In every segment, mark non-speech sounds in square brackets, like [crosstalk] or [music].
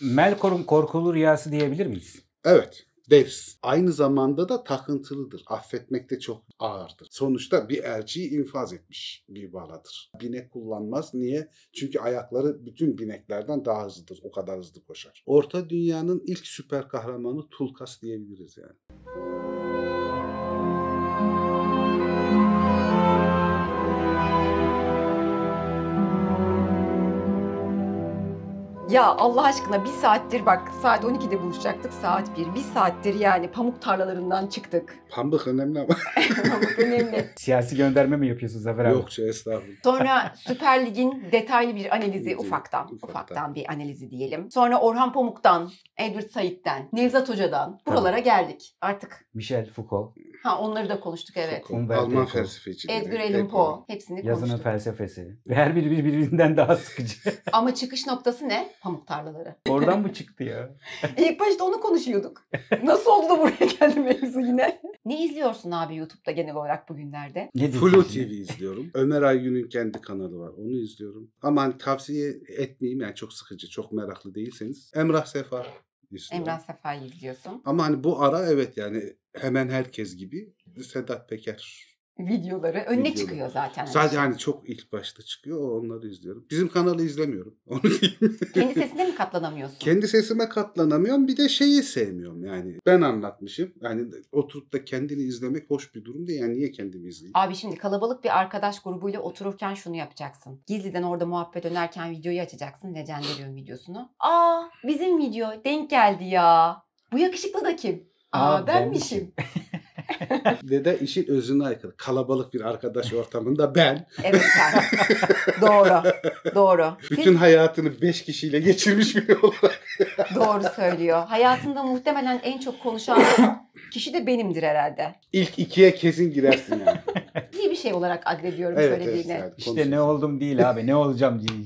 Melkor'un korkulu rüyası diyebilir miyiz? Evet devs. Aynı zamanda da takıntılıdır. affetmek de çok ağırdır. Sonuçta bir elçiyi infaz etmiş bir baladır. Binek kullanmaz. Niye? Çünkü ayakları bütün bineklerden daha hızlıdır. O kadar hızlı koşar. Orta dünyanın ilk süper kahramanı Tulkas diyebiliriz yani. Ya Allah aşkına bir saattir bak saat 12'de buluşacaktık saat 1. Bir saattir yani pamuk tarlalarından çıktık. Pamuk önemli ama. [laughs] pamuk önemli. Siyasi gönderme mi yapıyorsun Zafer abi? Yok şey estağfurullah. Sonra Süper Lig'in detaylı bir analizi ufaktan, ufaktan. Ufaktan bir analizi diyelim. Sonra Orhan Pamuk'tan, Edward Said'den, Nevzat Hoca'dan buralara geldik artık. Michel Foucault. Ha onları da konuştuk evet. Foucault. Alman felsefeci. Edgar Allan Poe. Hepsini Yazının konuştuk. Yazının felsefesi. Her biri birbirinden daha sıkıcı. ama çıkış noktası ne? pamuk tarlaları. Oradan mı [laughs] çıktı ya? İlk başta onu konuşuyorduk. Nasıl oldu da buraya geldi mevzu yine? Ne izliyorsun abi YouTube'da genel olarak bugünlerde? Ne Flu TV izliyorum. Ömer Aygün'ün kendi kanalı var. Onu izliyorum. Aman tavsiye etmeyeyim yani çok sıkıcı, çok meraklı değilseniz. Emrah Sefa izliyorum. Emrah Sefa'yı izliyorsun. Ama hani bu ara evet yani hemen herkes gibi Sedat Peker videoları önüne videoları. çıkıyor zaten. Sadece hani. yani çok ilk başta çıkıyor onları izliyorum. Bizim kanalı izlemiyorum. [laughs] Onu Kendi sesine mi katlanamıyorsun? Kendi sesime katlanamıyorum. Bir de şeyi sevmiyorum yani. Ben anlatmışım. Yani oturup da kendini izlemek hoş bir durum değil. Yani niye kendimi izleyeyim? Abi şimdi kalabalık bir arkadaş grubuyla otururken şunu yapacaksın. Gizliden orada muhabbet dönerken videoyu açacaksın. Legendarium videosunu. Aa bizim video denk geldi ya. Bu yakışıklı da kim? Aa, Aa benmişim. benmişim. [laughs] [laughs] Dede işin özüne aykırı. Kalabalık bir arkadaş ortamında ben. Evet sen. Doğru. Doğru. Bütün hayatını beş kişiyle geçirmiş biri olarak. [laughs] Doğru söylüyor. Hayatında muhtemelen en çok konuşan kişi de benimdir herhalde. İlk ikiye kesin girersin yani. [laughs] İyi bir şey olarak addediyorum evet, söylediğine. Evet, evet, işte ne oldum değil abi ne olacağım diye.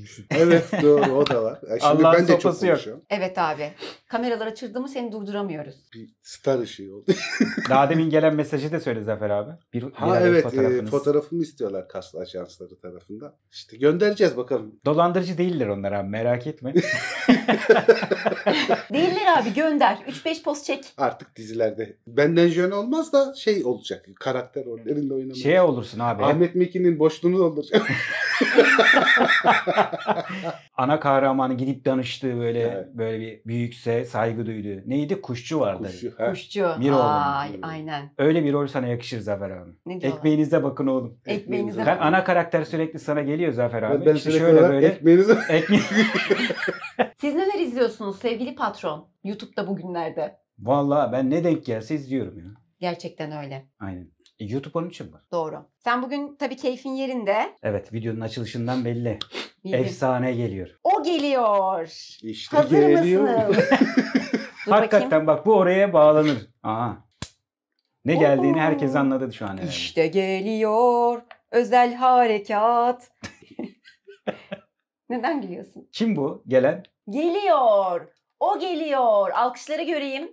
evet doğru o da var. Şimdi Allah ben de çok konuşuyorum. Evet abi kameralar açırdığımı seni durduramıyoruz. Bir star ışığı oldu. [laughs] Daha demin gelen mesajı da söyle Zafer abi. Bir, ha bir evet fotoğrafınız. e, fotoğrafımı istiyorlar kaslı ajansları tarafından. İşte göndereceğiz bakalım. Dolandırıcı değiller onlar abi merak etme. [laughs] değiller abi gönder. 3-5 post çek. Artık dizilerde. Benden jön olmaz da şey olacak. Karakter rollerinde oynamak. Şey olursun abi. Ahmet Mekin'in boşluğunu olacak. [laughs] Ana kahramanı gidip danıştığı böyle evet. böyle bir büyükse saygı duydu. Neydi? Kuşçu vardı. Kuşçu. He. Kuşçu. Miro Aa, aynen. Öyle bir rol sana yakışır Zafer abi. Ne Ekmeğinize bakın oğlum. Ekmeğinize Ben bakın. ana karakter sürekli sana geliyor Zafer abi. Ben, ben işte şöyle böyle. ekmeğinizi... Ekmeği... [laughs] Siz neler izliyorsunuz sevgili patron? YouTube'da bugünlerde. Vallahi ben ne denk gelse izliyorum ya. Gerçekten öyle. Aynen. E, YouTube onun için mi? Doğru. Sen bugün tabii keyfin yerinde. Evet videonun açılışından belli. [laughs] Efsane geliyor. O geliyor. İşte Hazır geliyor. mısın? [laughs] Hakikaten bak bu oraya bağlanır. Aa. Ne geldiğini Oo. herkes anladı şu an herhalde. İşte geliyor özel harekat. [laughs] Neden gülüyorsun? Kim bu gelen? Geliyor. O geliyor. Alkışları göreyim.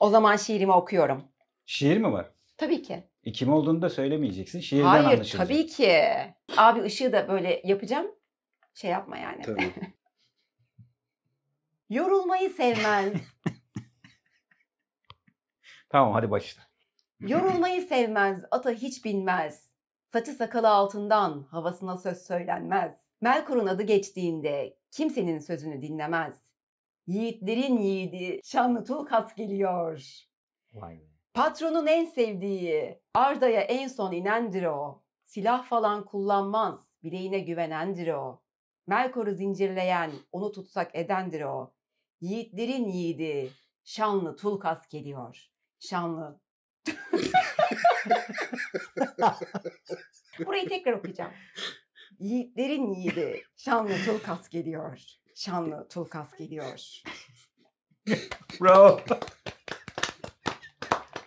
O zaman şiirimi okuyorum. Şiir mi var? Tabii ki. E, kim olduğunu da söylemeyeceksin. Şiirden Hayır, anlaşılacak. Hayır tabii ki. Abi ışığı da böyle yapacağım. Şey yapma yani. Tabii. [laughs] Yorulmayı sevmez. [laughs] tamam hadi başla. Yorulmayı [laughs] sevmez, ata hiç binmez. Saçı sakalı altından havasına söz söylenmez. Melkor'un adı geçtiğinde kimsenin sözünü dinlemez. Yiğitlerin yiğidi şanlı Tulkas geliyor. Vay be. Patronun en sevdiği, Arda'ya en son inendir o. Silah falan kullanmaz, bileğine güvenendir o. Melkor'u zincirleyen, onu tutsak edendir o. Yiğitlerin yiğidi, şanlı Tulkas geliyor. Şanlı. [laughs] Burayı tekrar okuyacağım. Yiğitlerin yiğidi, şanlı Tulkas geliyor. Şanlı Tulkas geliyor. Bravo.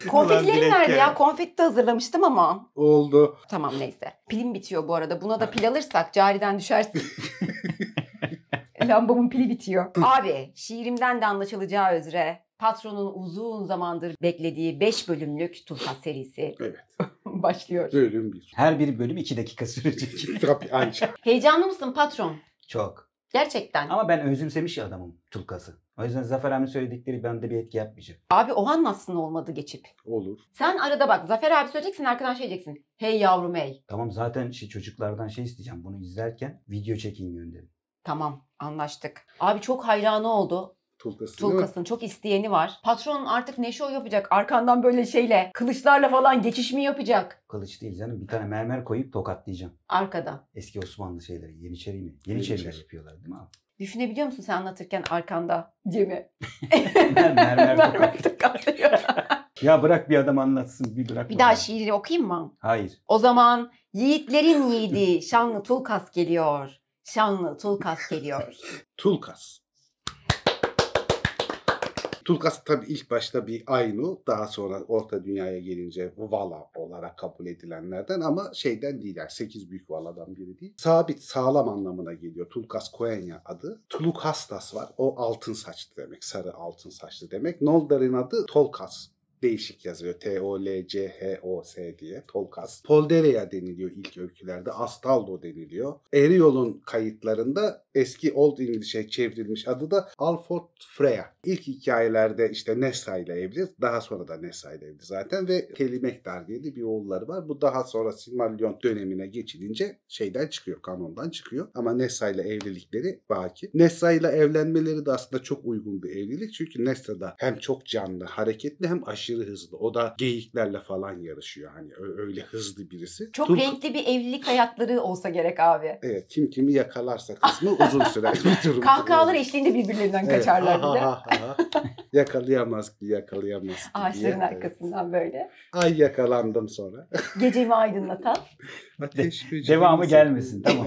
Konfetlerim nerede ya? Konfeti de hazırlamıştım ama. Oldu. Tamam neyse. Pilim bitiyor bu arada. Buna da pil alırsak cariden düşersin. [laughs] Lambamın pili bitiyor. Abi şiirimden de anlaşılacağı üzere patronun uzun zamandır beklediği 5 bölümlük Tulkat serisi. Evet. [laughs] Başlıyor. Bölüm 1. Her bir bölüm 2 dakika sürecek. [laughs] Tabii ancak. Şey. Heyecanlı mısın patron? Çok. Gerçekten. Ama ben özümsemiş adamım Tulkas'ı. O yüzden Zafer abi söyledikleri bende bir etki yapmayacak. Abi o nasıl olmadı geçip. Olur. Sen arada bak Zafer abi söyleyeceksin arkadan şey diyeceksin. Hey yavrum hey. Tamam zaten şey çocuklardan şey isteyeceğim. Bunu izlerken video çekin gönderin. Tamam anlaştık. Abi çok hayranı oldu. Tulkasın. Tulkasın çok isteyeni var. Patron artık ne şov yapacak? Arkandan böyle şeyle, kılıçlarla falan geçiş mi yapacak? Kılıç değil canım. Bir tane mermer koyup tokatlayacağım. Arkada. Eski Osmanlı şeyleri, Yeniçeri mi? Yeniçeriler yapıyorlar değil mi abi? Düşünebiliyor musun sen anlatırken arkanda Cem'i? [laughs] [laughs] Mermer tokat. tokatlıyor. [laughs] ya bırak bir adam anlatsın bir bırak. Bir daha şiiri okuyayım mı? Hayır. O zaman yiğitlerin yiğidi şanlı Tulkas geliyor. Şanlı Tulkas geliyor. Tulkas. Tulkas tabi ilk başta bir Ainu, daha sonra Orta Dünya'ya gelince Vala olarak kabul edilenlerden ama şeyden değiller. 8 büyük Vala'dan biri değil. Sabit, sağlam anlamına geliyor. Tulkas Koenya adı. Tulukastas var. O altın saçlı demek. Sarı altın saçlı demek. Noldar'ın adı Tolkas değişik yazıyor. T-O-L-C-H-O-S diye. Tolkas. Poldereya deniliyor ilk öykülerde. Astaldo deniliyor. Eriol'un kayıtlarında eski Old English'e çevrilmiş adı da alfort Freya. İlk hikayelerde işte Nessa ile evli. Daha sonra da Nessa ile evli zaten ve Telimektar diye de bir oğulları var. Bu daha sonra Silmarillion dönemine geçilince şeyden çıkıyor, kanondan çıkıyor. Ama Nessa ile evlilikleri baki. Nessa ile evlenmeleri de aslında çok uygun bir evlilik. Çünkü Nessa da hem çok canlı, hareketli hem aşırı aşırı hızlı. O da geyiklerle falan yarışıyor hani öyle hızlı birisi. Çok Turk... renkli bir evlilik hayatları olsa gerek abi. Evet kim kimi yakalarsa kısmı uzun süre [laughs] durum. Kahkahalar eşliğinde birbirlerinden evet. kaçarlar bir de. yakalayamaz ki yakalayamaz. Ki Ağaçların diye. arkasından evet. böyle. Ay yakalandım sonra. Gecemi aydınlatan. Ateş De- Devamı gelmesin tamam.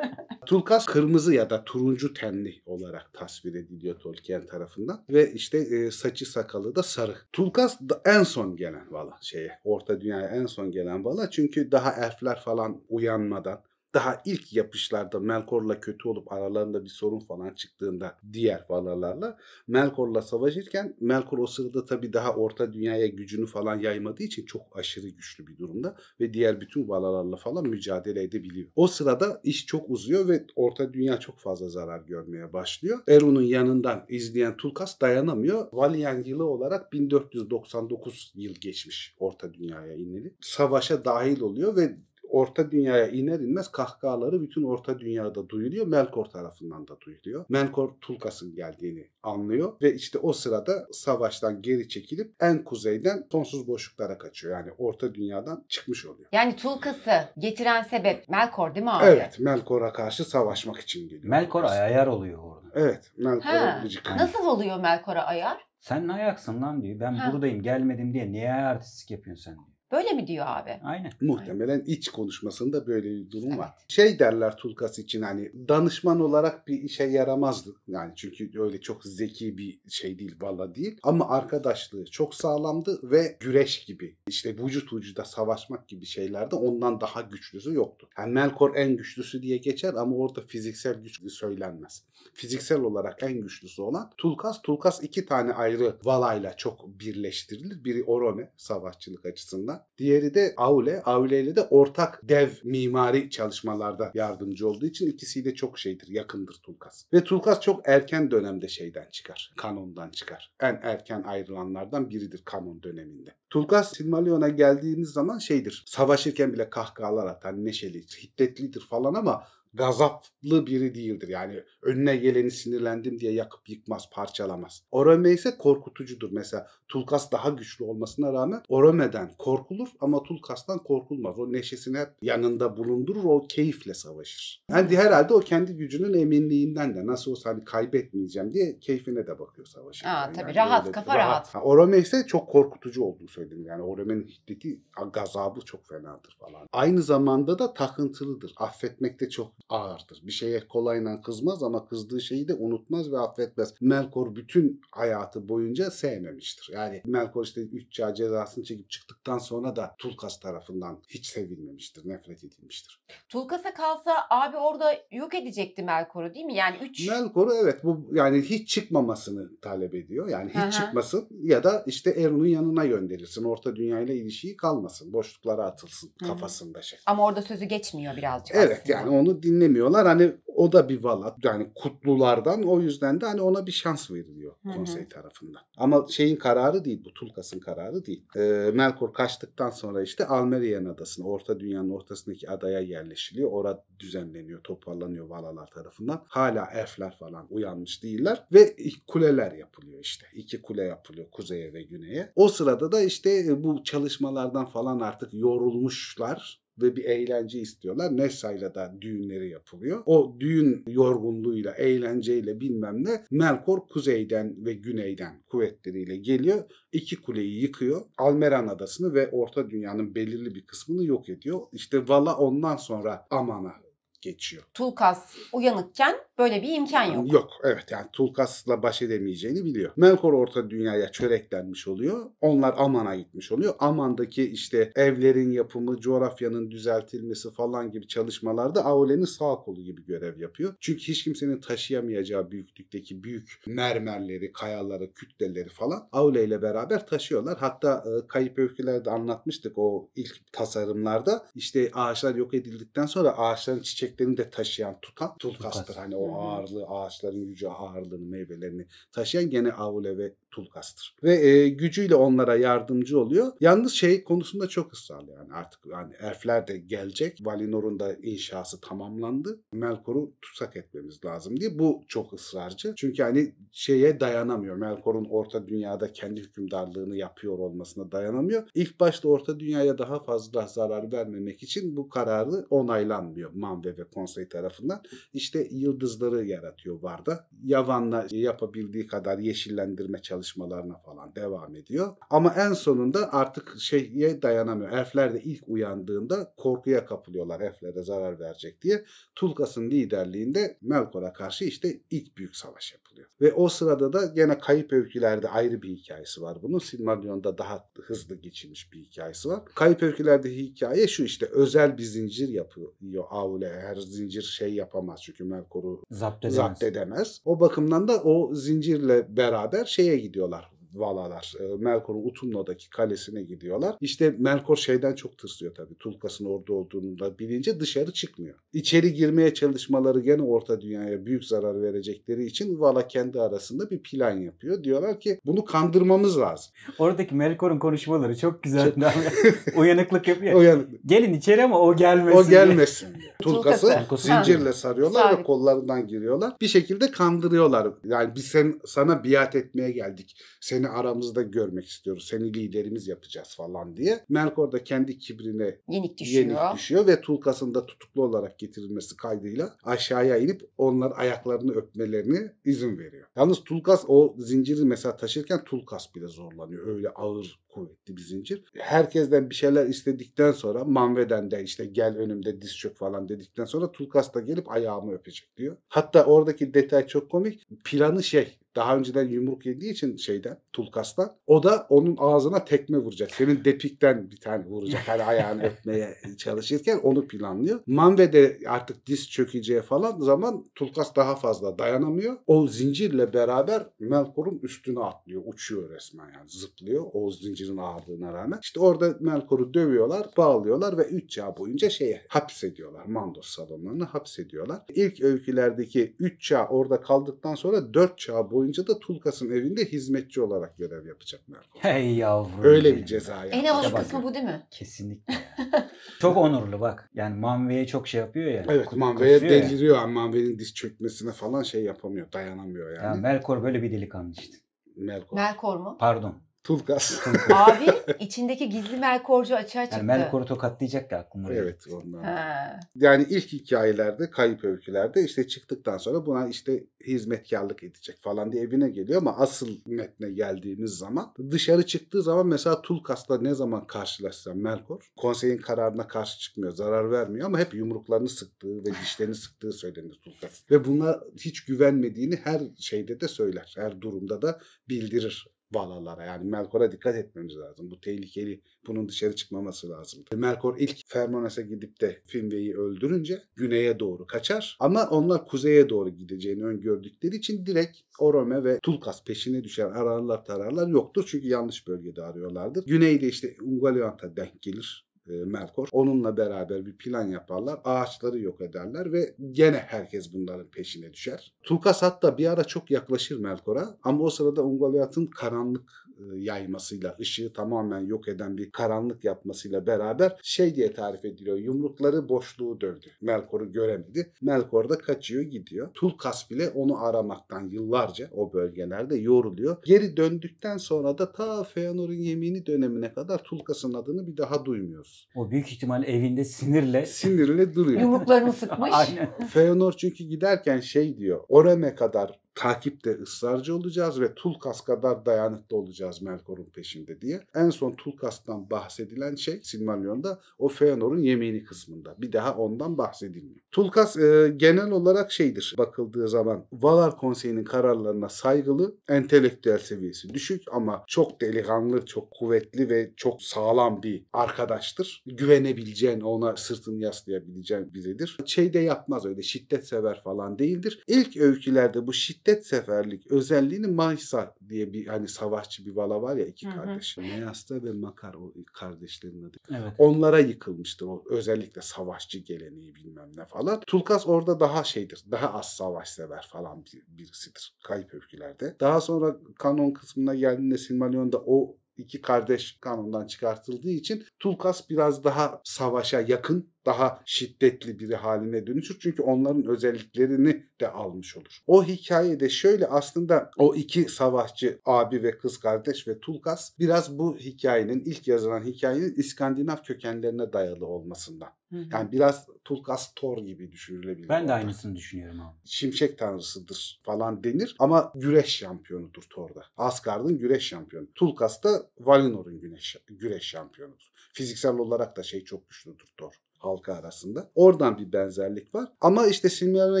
Tulkas kırmızı ya da turuncu tenli olarak tasvir ediliyor Tolkien tarafından ve işte e, saçı sakalı da sarı. Tulkas da en son gelen Vala şeye. Orta Dünya'ya en son gelen Vala çünkü daha elfler falan uyanmadan daha ilk yapışlarda Melkor'la kötü olup aralarında bir sorun falan çıktığında diğer valalarla Melkor'la savaşırken Melkor o sırada tabii daha orta dünyaya gücünü falan yaymadığı için çok aşırı güçlü bir durumda ve diğer bütün valalarla falan mücadele edebiliyor. O sırada iş çok uzuyor ve orta dünya çok fazla zarar görmeye başlıyor. Eru'nun yanından izleyen Tulkas dayanamıyor. Valian yılı olarak 1499 yıl geçmiş orta dünyaya inili. Savaşa dahil oluyor ve orta dünyaya iner inmez kahkahaları bütün orta dünyada duyuluyor. Melkor tarafından da duyuluyor. Melkor Tulkas'ın geldiğini anlıyor ve işte o sırada savaştan geri çekilip en kuzeyden sonsuz boşluklara kaçıyor. Yani orta dünyadan çıkmış oluyor. Yani Tulkas'ı getiren sebep Melkor değil mi abi? Evet Melkor'a karşı savaşmak için geliyor. Melkor ayar oluyor orada. Evet Melkor gıcık. Nasıl oluyor Melkor'a ayar? Sen ne ayaksın lan diyor. Ben ha. buradayım gelmedim diye niye artistlik yapıyorsun sen diyor. Böyle mi diyor abi? Aynen. Muhtemelen Aynen. iç konuşmasında böyle bir durum evet. var. Şey derler Tulkas için hani danışman olarak bir işe yaramazdı. Yani çünkü öyle çok zeki bir şey değil valla değil. Ama arkadaşlığı çok sağlamdı ve güreş gibi işte vücut vücuda savaşmak gibi şeylerde ondan daha güçlüsü yoktu. Yani Melkor en güçlüsü diye geçer ama orada fiziksel güç söylenmez. Fiziksel olarak en güçlüsü olan Tulkas. Tulkas iki tane ayrı Vala'yla çok birleştirilir. Biri Orome savaşçılık açısından Diğeri de Aule. Aule ile de ortak dev mimari çalışmalarda yardımcı olduğu için ikisi de çok şeydir, yakındır Tulkas. Ve Tulkas çok erken dönemde şeyden çıkar, kanondan çıkar. En erken ayrılanlardan biridir kanon döneminde. Tulkas Silmarillion'a geldiğimiz zaman şeydir, savaşırken bile kahkahalar atar, neşeli, hiddetlidir falan ama gazaplı biri değildir. Yani önüne geleni sinirlendim diye yakıp yıkmaz, parçalamaz. Orome ise korkutucudur. Mesela Tulkas daha güçlü olmasına rağmen Orome'den korkulur ama Tulkas'tan korkulmaz. O neşesini hep yanında bulundurur, o keyifle savaşır. Yani herhalde o kendi gücünün eminliğinden de nasıl olsa hani kaybetmeyeceğim diye keyfine de bakıyor savaşa. Aa, yani tabii rahat, öyle, kafa rahat. rahat. Orome ise çok korkutucu olduğunu söyledim. Yani Orome'nin hiddeti, gazabı çok fenadır falan. Aynı zamanda da takıntılıdır. Affetmekte çok ağırdır. Bir şeye kolayla kızmaz ama kızdığı şeyi de unutmaz ve affetmez. Melkor bütün hayatı boyunca sevmemiştir. Yani Melkor işte 3 çağ cezasını çekip çıktıktan sonra da Tulkas tarafından hiç sevilmemiştir, nefret edilmiştir. Tulkas'a kalsa abi orada yok edecekti Melkor'u değil mi? Yani 3 üç... Melkor'u evet bu yani hiç çıkmamasını talep ediyor. Yani hiç Aha. çıkmasın ya da işte Erun'un yanına gönderilsin. Orta dünyayla ilişiği kalmasın. Boşluklara atılsın kafasında şey. Ama orada sözü geçmiyor birazcık Evet aslında. yani onu dinlemiyorlar. Hani o da bir valla yani kutlulardan o yüzden de hani ona bir şans veriliyor Hı-hı. konsey tarafından. Ama şeyin kararı değil bu Tulkas'ın kararı değil. Ee, Melkor kaçtıktan sonra işte Almerian adasına Orta Dünya'nın ortasındaki adaya yerleşiliyor. Orada düzenleniyor toparlanıyor valalar tarafından. Hala elfler falan uyanmış değiller ve kuleler yapılıyor işte. İki kule yapılıyor kuzeye ve güneye. O sırada da işte e, bu çalışmalardan falan artık yorulmuşlar farklı bir eğlence istiyorlar. Nesa'yla da düğünleri yapılıyor. O düğün yorgunluğuyla, eğlenceyle bilmem ne Melkor kuzeyden ve güneyden kuvvetleriyle geliyor. İki kuleyi yıkıyor. Almeran adasını ve Orta Dünya'nın belirli bir kısmını yok ediyor. İşte Vala ondan sonra Aman'a geçiyor. Tulkas uyanıkken böyle bir imkan yok. Yok evet yani Tulkas'la baş edemeyeceğini biliyor. Melkor Orta Dünya'ya çöreklenmiş oluyor. Onlar Aman'a gitmiş oluyor. Aman'daki işte evlerin yapımı, coğrafyanın düzeltilmesi falan gibi çalışmalarda Aule'nin sağ kolu gibi görev yapıyor. Çünkü hiç kimsenin taşıyamayacağı büyüklükteki büyük mermerleri, kayaları, kütleleri falan Aule ile beraber taşıyorlar. Hatta e, Kayıp Öyküler'de anlatmıştık o ilk tasarımlarda. İşte ağaçlar yok edildikten sonra ağaçların çiçek çiçeklerini de taşıyan tutan tulkastır. Hani o ağırlığı, ağaçların yüce ağırlığını, meyvelerini taşıyan gene avule ve tulkastır. Ve e, gücüyle onlara yardımcı oluyor. Yalnız şey konusunda çok ısrarlı yani artık yani elfler de gelecek. Valinor'un da inşası tamamlandı. Melkor'u tutsak etmemiz lazım diye. Bu çok ısrarcı. Çünkü hani şeye dayanamıyor. Melkor'un orta dünyada kendi hükümdarlığını yapıyor olmasına dayanamıyor. İlk başta orta dünyaya daha fazla zarar vermemek için bu kararı onaylanmıyor Manve ve konsey tarafından işte yıldızları yaratıyor Varda. Yavan'la yapabildiği kadar yeşillendirme çalışmalarına falan devam ediyor. Ama en sonunda artık şeye dayanamıyor. Elfler de ilk uyandığında korkuya kapılıyorlar elflere zarar verecek diye. Tulkas'ın liderliğinde Melkor'a karşı işte ilk büyük savaş yapılıyor. Ve o sırada da gene kayıp öykülerde ayrı bir hikayesi var bunun. Silmarillion'da daha hızlı geçilmiş bir hikayesi var. Kayıp öykülerde hikaye şu işte özel bir zincir yapıyor Aule her zincir şey yapamaz çünkü merkuru zapt edemez. zapt edemez. O bakımdan da o zincirle beraber şeye gidiyorlar valalar. E, Melkor'un Utumno'daki kalesine gidiyorlar. İşte Melkor şeyden çok tırsıyor tabii. Tulkas'ın orada olduğunu da bilince dışarı çıkmıyor. İçeri girmeye çalışmaları gene Orta Dünya'ya büyük zarar verecekleri için Vala kendi arasında bir plan yapıyor. Diyorlar ki bunu kandırmamız lazım. Oradaki Melkor'un konuşmaları çok güzel. [laughs] Uyanıklık yapıyor. Uyanıklık. Gelin içeri ama o gelmesin. O gelmesin. Tulkas'ı zincirle sarıyorlar Sabit. ve kollarından giriyorlar. Bir şekilde kandırıyorlar. Yani biz sen, sana biat etmeye geldik. Sen seni aramızda görmek istiyoruz. Seni liderimiz yapacağız falan diye. Melkor da kendi kibrine yenik düşüyor, yenik düşüyor ve Tulkas'ın da tutuklu olarak getirilmesi kaydıyla aşağıya inip onlar ayaklarını öpmelerini izin veriyor. Yalnız Tulkas o zinciri mesela taşırken Tulkas bile zorlanıyor. Öyle ağır kuvvetli bir zincir. Herkesten bir şeyler istedikten sonra Manve'den de işte gel önümde diz çök falan dedikten sonra Tulkas da gelip ayağımı öpecek diyor. Hatta oradaki detay çok komik. Planı şey daha önceden yumruk yediği için şeyden Tulkas'tan. O da onun ağzına tekme vuracak. Senin depikten bir tane vuracak. Hani ayağını öpmeye çalışırken onu planlıyor. Manve de artık diz çökeceği falan zaman Tulkas daha fazla dayanamıyor. O zincirle beraber Melkor'un üstüne atlıyor. Uçuyor resmen yani zıplıyor. O zincirin ağırlığına rağmen. İşte orada Melkor'u dövüyorlar, bağlıyorlar ve 3 çağ boyunca şeye hapsediyorlar. Mandos salonlarını hapsediyorlar. İlk öykülerdeki 3 çağ orada kaldıktan sonra 4 çağ boyunca boyunca da Tulkas'ın evinde hizmetçi olarak görev yapacak Merkov. Hey yavrum. Öyle bir ceza yapacak. En hoş kısmı bu değil mi? Kesinlikle. [laughs] çok onurlu bak. Yani Manve'ye çok şey yapıyor ya. Evet Manve'ye deliriyor ya. ama Manve'nin diz çökmesine falan şey yapamıyor. Dayanamıyor yani. Ya Melkor böyle bir delikanlı işte. Melkor. Melkor mu? Pardon. Tulkas. Abi içindeki gizli Melkorcu açığa çıktı. Yani Melkor'u tokatlayacak ya aklımda. Evet ondan. Ha. Yani ilk hikayelerde, kayıp öykülerde işte çıktıktan sonra buna işte hizmetkarlık edecek falan diye evine geliyor ama asıl metne geldiğimiz zaman dışarı çıktığı zaman mesela Tulkas'la ne zaman karşılaşsa Melkor konseyin kararına karşı çıkmıyor, zarar vermiyor ama hep yumruklarını sıktığı ve dişlerini sıktığı söylenir Tulkas. Ve buna hiç güvenmediğini her şeyde de söyler. Her durumda da bildirir valalara yani Melkor'a dikkat etmemiz lazım. Bu tehlikeli. Bunun dışarı çıkmaması lazım. E, Melkor ilk Fermanas'a gidip de Finvey'i öldürünce güneye doğru kaçar. Ama onlar kuzeye doğru gideceğini öngördükleri için direkt Orome ve Tulkas peşine düşen ararlar tararlar yoktur. Çünkü yanlış bölgede arıyorlardır. Güneyde işte Ungalyant'a denk gelir. E, Melkor. Onunla beraber bir plan yaparlar. Ağaçları yok ederler ve gene herkes bunların peşine düşer. Tulkas hatta bir ara çok yaklaşır Melkor'a ama o sırada Ungoliath'ın karanlık e, yaymasıyla, ışığı tamamen yok eden bir karanlık yapmasıyla beraber şey diye tarif ediliyor. Yumrukları boşluğu dövdü. Melkor'u göremedi. Melkor da kaçıyor gidiyor. Tulkas bile onu aramaktan yıllarca o bölgelerde yoruluyor. Geri döndükten sonra da ta Feanor'un yemini dönemine kadar Tulkas'ın adını bir daha duymuyoruz. O büyük ihtimal evinde sinirle sinirle duruyor. Yumruklarını sıkmış. [laughs] Aynen. Feanor çünkü giderken şey diyor. Oreme kadar takipte ısrarcı olacağız ve Tulkas kadar dayanıklı olacağız Melkor'un peşinde diye. En son Tulkas'tan bahsedilen şey Silmarillion'da o Feanor'un yemeğini kısmında. Bir daha ondan bahsedilmiyor. Tulkas e, genel olarak şeydir bakıldığı zaman Valar Konseyi'nin kararlarına saygılı, entelektüel seviyesi düşük ama çok delikanlı, çok kuvvetli ve çok sağlam bir arkadaştır. Güvenebileceğin, ona sırtını yaslayabileceğin biridir. Şey de yapmaz öyle şiddet sever falan değildir. İlk öykülerde bu şiddet müddet seferlik özelliğini Mahisa diye bir hani savaşçı bir vala var ya iki hı kardeş. Meyasta ve Makar o kardeşlerin adı. Evet. Onlara yıkılmıştı o özellikle savaşçı geleneği bilmem ne falan. Tulkas orada daha şeydir. Daha az savaş sever falan bir, birisidir. Kayıp öykülerde. Daha sonra kanon kısmına geldiğinde Silmarillion'da o iki kardeş kanondan çıkartıldığı için Tulkas biraz daha savaşa yakın daha şiddetli biri haline dönüşür. Çünkü onların özelliklerini de almış olur. O hikayede şöyle aslında o iki savaşçı abi ve kız kardeş ve Tulkas biraz bu hikayenin ilk yazılan hikayenin İskandinav kökenlerine dayalı olmasından. Hı hı. Yani biraz Tulkas Thor gibi düşünülebilir. Ben de orada. aynısını düşünüyorum abi. Şimşek tanrısıdır falan denir ama güreş şampiyonudur Thor'da. Asgard'ın güreş şampiyonu. Tulkas da Valinor'un güreş şampiyonudur. Fiziksel olarak da şey çok güçlüdür Thor halkı arasında. Oradan bir benzerlik var. Ama işte Silmiaron'a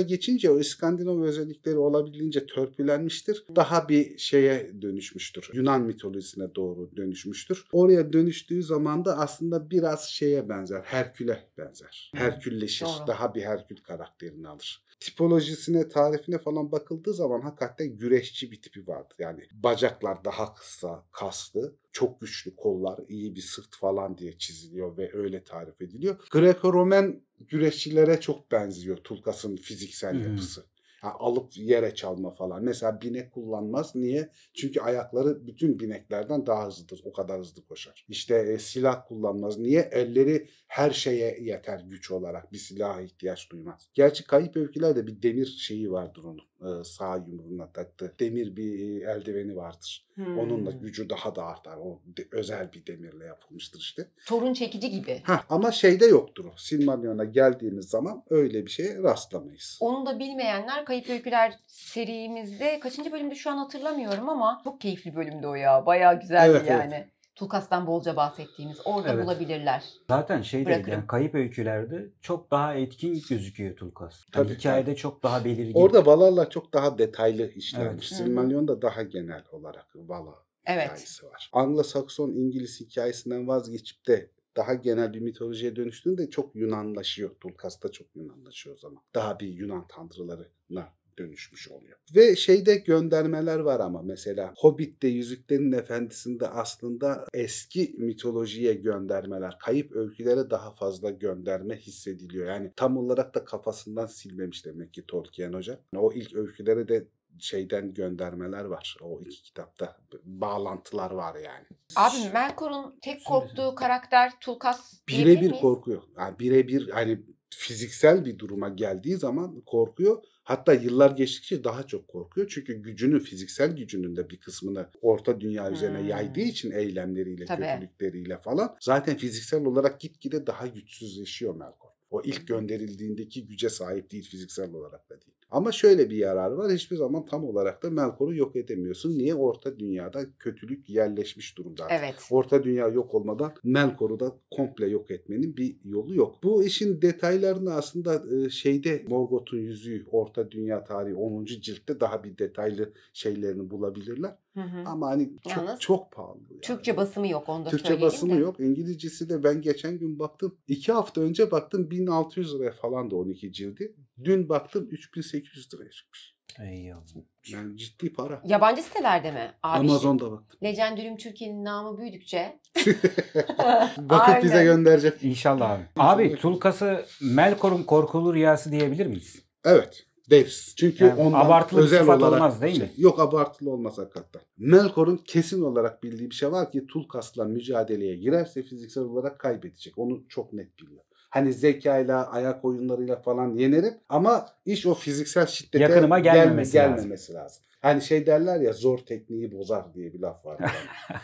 geçince o İskandinav özellikleri olabildiğince törpülenmiştir. Daha bir şeye dönüşmüştür. Yunan mitolojisine doğru dönüşmüştür. Oraya dönüştüğü zaman da aslında biraz şeye benzer. Herkül'e benzer. Herkülleşir. Doğru. Daha bir Herkül karakterini alır tipolojisine, tarifine falan bakıldığı zaman hakikaten güreşçi bir tipi vardı. Yani bacaklar daha kısa, kaslı, çok güçlü kollar, iyi bir sırt falan diye çiziliyor ve öyle tarif ediliyor. greco roman güreşçilere çok benziyor Tulkas'ın fiziksel hmm. yapısı. Ha, alıp yere çalma falan. Mesela binek kullanmaz. Niye? Çünkü ayakları bütün bineklerden daha hızlıdır. O kadar hızlı koşar. İşte e, silah kullanmaz. Niye? Elleri her şeye yeter güç olarak. Bir silaha ihtiyaç duymaz. Gerçi kayıp öykülerde bir demir şeyi vardır onun. E, sağ yumruğuna taktı. Demir bir e, eldiveni vardır. Hmm. Onunla gücü daha da artar. O de, özel bir demirle yapılmıştır işte. Torun çekici gibi. Ha, ama şeyde yoktur o. Silmarillion'a geldiğimiz zaman öyle bir şeye rastlamayız. Onu da bilmeyenler Kayıp Öyküler serimizde kaçıncı bölümde şu an hatırlamıyorum ama çok keyifli bölümde o ya. Bayağı güzeldi evet, yani. Evet. Tulkas'tan bolca bahsettiğimiz orada evet. bulabilirler. Zaten şey değil yani kayıp öykülerde çok daha etkin gözüküyor Tulkas. Hani tabii, yani hikayede çok daha belirgin. Orada Valarlar çok daha detaylı işlenmiş. Evet. Silmalyon'da Hı. daha genel olarak Valar evet. hikayesi var. Anglo-Sakson İngiliz hikayesinden vazgeçip de daha genel bir mitolojiye dönüştüğünde çok Yunanlaşıyor. Tulkas'ta çok Yunanlaşıyor o zaman. Daha bir Yunan tanrılarına dönüşmüş oluyor. Ve şeyde göndermeler var ama mesela Hobbit'te Yüzüklerin Efendisi'nde aslında eski mitolojiye göndermeler, kayıp öykülere daha fazla gönderme hissediliyor. Yani tam olarak da kafasından silmemiş demek ki Tolkien Hoca. o ilk öykülere de şeyden göndermeler var o iki kitapta. Bağlantılar var yani. Abi Melkor'un tek korktuğu karakter Tulkas Birebir korkuyor. Yani birebir hani fiziksel bir duruma geldiği zaman korkuyor. Hatta yıllar geçtikçe daha çok korkuyor. Çünkü gücünü fiziksel gücünün de bir kısmını orta dünya üzerine hmm. yaydığı için eylemleriyle, Tabii. kötülükleriyle falan. Zaten fiziksel olarak gitgide daha güçsüzleşiyor Melkor. O ilk gönderildiğindeki güce sahip değil fiziksel olarak da değil. Ama şöyle bir yarar var. Hiçbir zaman tam olarak da Melkor'u yok edemiyorsun. Niye? Orta dünyada kötülük yerleşmiş durumda. Evet. Orta dünya yok olmadan Melkor'u da komple yok etmenin bir yolu yok. Bu işin detaylarını aslında e, şeyde Morgoth'un yüzüğü Orta Dünya tarihi 10. ciltte daha bir detaylı şeylerini bulabilirler. Hı hı. Ama hani çok, Yalnız, çok pahalı. Yani. Türkçe basımı yok onu da Türkçe basımı de. yok. İngilizcesi de ben geçen gün baktım. iki hafta önce baktım 1600 liraya falan da 12 cildi. Dün baktım 3800 800 liraya çıkmış. Eyvallah. Yani ciddi para. Yabancı sitelerde mi? Abi Amazon'da baktım. Legendarium Türkiye'nin namı büyüdükçe. [laughs] Bakıp bize gönderecek. İnşallah abi. Abi Tulkası Melkor'un korkulu rüyası diyebilir miyiz? Evet deriz. Çünkü yani ondan abartılı özel olarak olmaz değil şey, mi? Şey, yok abartılı olmaz hakikaten. Melkor'un kesin olarak bildiği bir şey var ki Tulkas'la mücadeleye girerse fiziksel olarak kaybedecek. Onu çok net biliyor hani zekayla, ayak oyunlarıyla falan yenerim ama iş o fiziksel şiddete yakınıma gelmemesi, gelme, gelmemesi lazım. lazım. Hani şey derler ya zor tekniği bozar diye bir laf var. [laughs]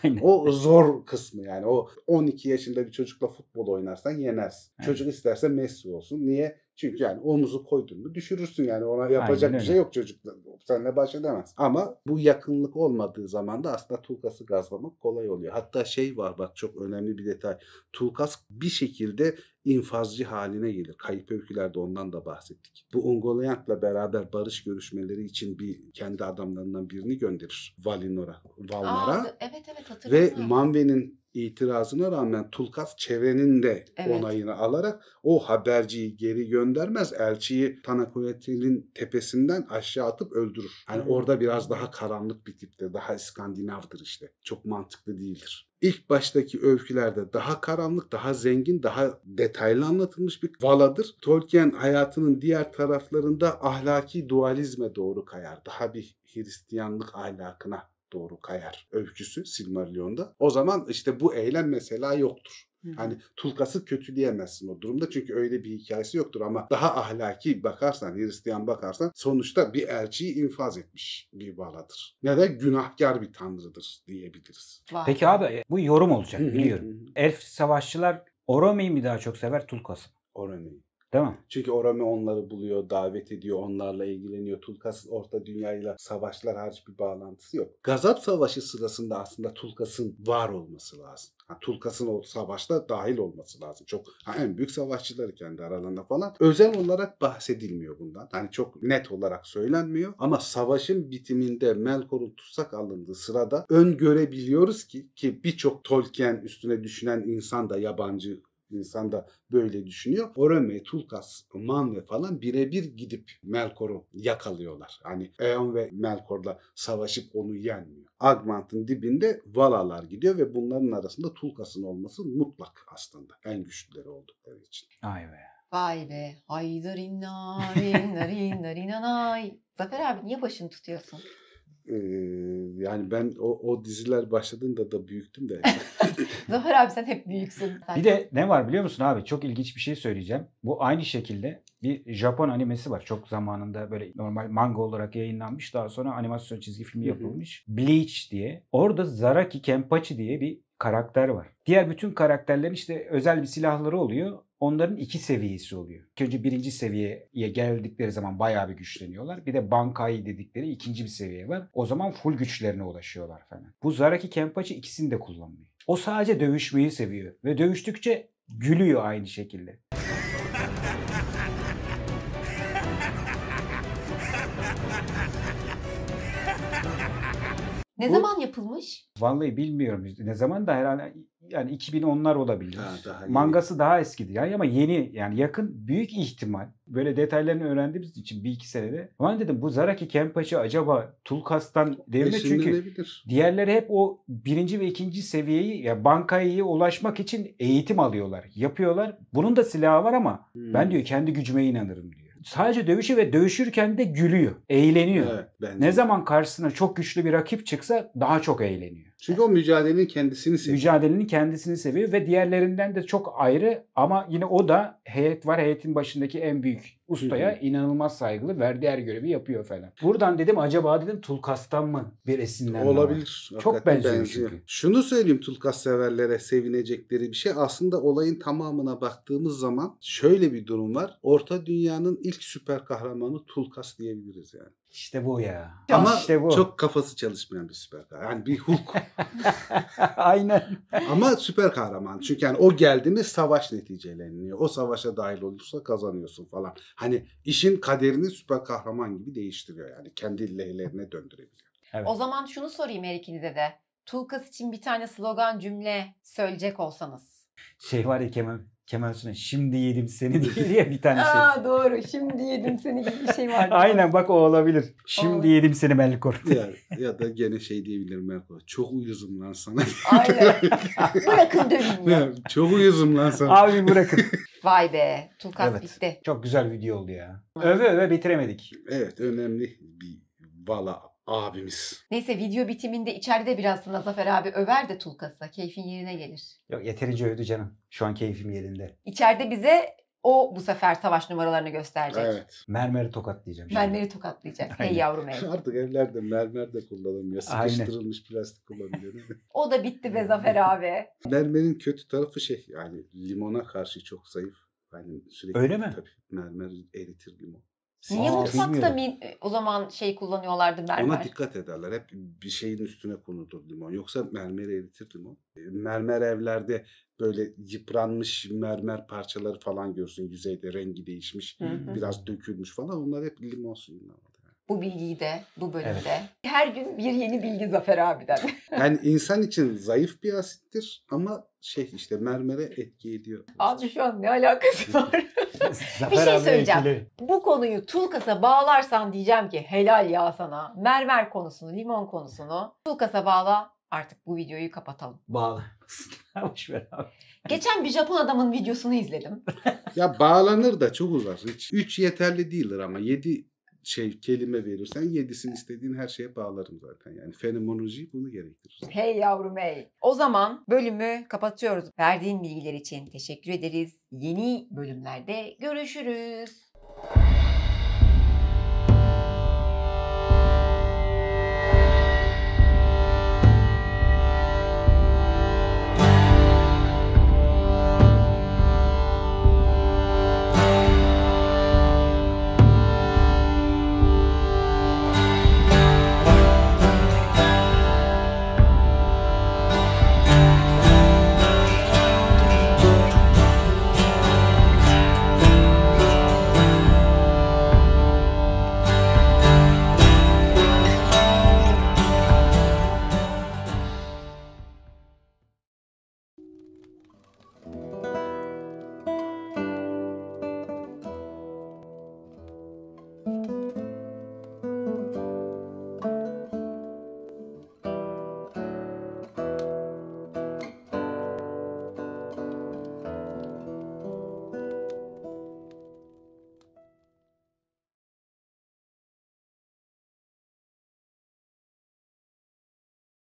Yani. o zor kısmı yani. O 12 yaşında bir çocukla futbol oynarsan yenersin. Çocuk isterse Messi olsun. Niye? Çünkü yani omuzu koydun mu düşürürsün yani ona yapacak bir şey yok çocuklar. Senle baş edemez. Ama bu yakınlık olmadığı zaman da aslında Tulkas'ı gazlamak kolay oluyor. Hatta şey var bak çok önemli bir detay. Tulkas bir şekilde infazcı haline gelir. Kayıp öykülerde ondan da bahsettik. Bu Ungoliant'la beraber barış görüşmeleri için bir kendi adamlarından birini gönderir Valinor'a, Valnor'a. Aa, evet evet hatırladım. Ve Manve'nin itirazına rağmen Tulkas çevrenin de evet. onayını alarak o haberciyi geri göndermez. Elçiyi Tanakuvetil'in tepesinden aşağı atıp öldürür. Hani evet. orada biraz daha karanlık bir tipte, daha İskandinav'dır işte. Çok mantıklı değildir. İlk baştaki öykülerde daha karanlık, daha zengin, daha detaylı anlatılmış bir valadır. Tolkien hayatının diğer taraflarında ahlaki dualizme doğru kayar. Daha bir Hristiyanlık ahlakına doğru kayar öyküsü Silmarillion'da. O zaman işte bu eylem mesela yoktur. Hani Tulkas'ı kötüleyemezsin o durumda çünkü öyle bir hikayesi yoktur ama daha ahlaki bakarsan, Hristiyan bakarsan sonuçta bir elçiyi infaz etmiş bir baladır. Ne de günahkar bir tanrıdır diyebiliriz. Peki abi e, bu yorum olacak biliyorum. Elf savaşçılar Oromi'yi mi daha çok sever Tulkas'ı? Oromi'yi. Değil mi? Çünkü Orami onları buluyor, davet ediyor, onlarla ilgileniyor. Tulkas Orta Dünya'yla savaşlar hariç bir bağlantısı yok. Gazap Savaşı sırasında aslında Tulkas'ın var olması lazım. Ha, Tulkas'ın o savaşta dahil olması lazım. Çok ha, en büyük savaşçıları kendi aralarında falan. Özel olarak bahsedilmiyor bundan. Hani çok net olarak söylenmiyor. Ama savaşın bitiminde Melkor'un tutsak alındığı sırada öngörebiliyoruz ki ki birçok Tolkien üstüne düşünen insan da yabancı insan da böyle düşünüyor. Orome, Tulkas, ve falan birebir gidip Melkor'u yakalıyorlar. Hani Eon ve Melkor'la savaşıp onu yenmiyor. Agmant'ın dibinde Valalar gidiyor ve bunların arasında Tulkas'ın olması mutlak aslında. En güçlüleri oldukları için. Ay be. Vay be. Haydar inna, inna, inna, Zafer abi niye başını tutuyorsun? Ee, ee, yani ben o, o diziler başladığında da büyüktüm de. [laughs] Zafer abi sen hep büyüksün. Sen. Bir de ne var biliyor musun abi? Çok ilginç bir şey söyleyeceğim. Bu aynı şekilde bir Japon animesi var. Çok zamanında böyle normal manga olarak yayınlanmış. Daha sonra animasyon çizgi filmi yapılmış. Bleach diye. Orada Zaraki Kenpachi diye bir karakter var. Diğer bütün karakterlerin işte özel bir silahları oluyor. Onların iki seviyesi oluyor. önce birinci seviyeye geldikleri zaman bayağı bir güçleniyorlar. Bir de bankayı dedikleri ikinci bir seviye var. O zaman full güçlerine ulaşıyorlar falan. Bu Zaraki Kenpachi ikisini de kullanmıyor. O sadece dövüşmeyi seviyor ve dövüştükçe gülüyor aynı şekilde. Ne Bu, zaman yapılmış? Vallahi bilmiyorum. Ne zaman da herhalde yani 2010'lar olabilir. daha Mangası daha eskidi yani ama yeni yani yakın büyük ihtimal böyle detaylarını öğrendiğimiz için bir iki senede. Ama dedim bu Zaraki Kenpachi acaba Tulkas'tan mi? çünkü diğerleri hep o birinci ve ikinci seviyeyi ya yani bankaya ulaşmak için eğitim alıyorlar. Yapıyorlar. Bunun da silahı var ama hmm. ben diyor kendi gücüme inanırım diyor sadece dövüşüyor ve dövüşürken de gülüyor. Eğleniyor. Evet, ne zaman karşısına çok güçlü bir rakip çıksa daha çok eğleniyor. Çünkü o mücadelenin kendisini seviyor. Mücadelenin kendisini seviyor ve diğerlerinden de çok ayrı ama yine o da heyet var. Heyetin başındaki en büyük ustaya Hı-hı. inanılmaz saygılı. Verdiği her görevi yapıyor falan. Buradan dedim acaba dedim Tulkas'tan mı bir esinlenme Olabilir. Var. Çok benziyor, benziyor çünkü. Şunu söyleyeyim Tulkas severlere sevinecekleri bir şey. Aslında olayın tamamına baktığımız zaman şöyle bir durum var. Orta dünyanın ilk süper kahramanı Tulkas diyebiliriz yani. İşte bu ya. Ama işte bu. çok kafası çalışmayan bir süper kahraman. Yani bir Hulk. [laughs] Aynen. Ama süper kahraman. Çünkü yani o geldi mi savaş neticeleniyor. O savaşa dahil olursa kazanıyorsun falan. Hani işin kaderini süper kahraman gibi değiştiriyor yani. Kendi lehlerine döndürebiliyor. Evet. O zaman şunu sorayım her ikinize de. Tulkas için bir tane slogan cümle söyleyecek olsanız. Şey var ya Kemal Kemal Sunay şimdi yedim seni [laughs] diye bir tane şey. Aa doğru şimdi yedim seni gibi bir şey var. [laughs] Aynen bak o olabilir. Şimdi olabilir. yedim seni Melkor. ya, ya da gene şey diyebilirim Melkor. Çok uyuzum lan sana. Aynen. [laughs] bırakın dövün ya. Çok uyuzum lan sana. Abi bırakın. Vay be. Tukas evet. bitti. Çok güzel video oldu ya. Öve öve bitiremedik. Evet önemli bir valla abimiz. Neyse video bitiminde içeride biraz da Zafer abi över de Tulkas'a. Keyfin yerine gelir. Yok yeterince övdü canım. Şu an keyfim yerinde. İçeride bize o bu sefer savaş numaralarını gösterecek. Evet. Mermeri tokatlayacağım. Şimdi. Mermeri tokatlayacak. Aynen. Hey yavrum hey. [laughs] Artık evlerde mermer de kullanılmıyor. Sıkıştırılmış Aynen. plastik kullanılıyor [laughs] o da bitti be Zafer abi. Mermerin kötü tarafı şey yani limona karşı çok zayıf. Yani sürekli Öyle mi? Tabii mermer eritir limon. Niye Aa, mutfakta mi, e, o zaman şey kullanıyorlardı mermer? Ona dikkat ederler. Hep bir şeyin üstüne konudur limon. Yoksa mermeri eritir limon. E, mermer evlerde böyle yıpranmış mermer parçaları falan görsün. Yüzeyde rengi değişmiş, hı hı. biraz dökülmüş falan. Onlar hep limon suyundan bu bilgiyi de bu bölümde. Evet. Her gün bir yeni bilgi Zafer abiden. [laughs] yani insan için zayıf bir asittir ama şey işte mermere etki ediyor. Abi şu an ne alakası [laughs] var? bir şey söyleyeceğim. Etkili. Bu konuyu Tulkas'a bağlarsan diyeceğim ki helal ya sana. Mermer konusunu, limon konusunu Tulkas'a bağla. Artık bu videoyu kapatalım. Bağla. [laughs] Boşver abi. Geçen bir Japon adamın videosunu izledim. ya bağlanır da çok uzar. Hiç. 3 yeterli değildir ama 7 şey kelime verirsen yedisini istediğin her şeye bağlarım zaten. Yani fenomenoloji bunu gerektirir. Hey yavrum hey. O zaman bölümü kapatıyoruz. Verdiğin bilgiler için teşekkür ederiz. Yeni bölümlerde görüşürüz.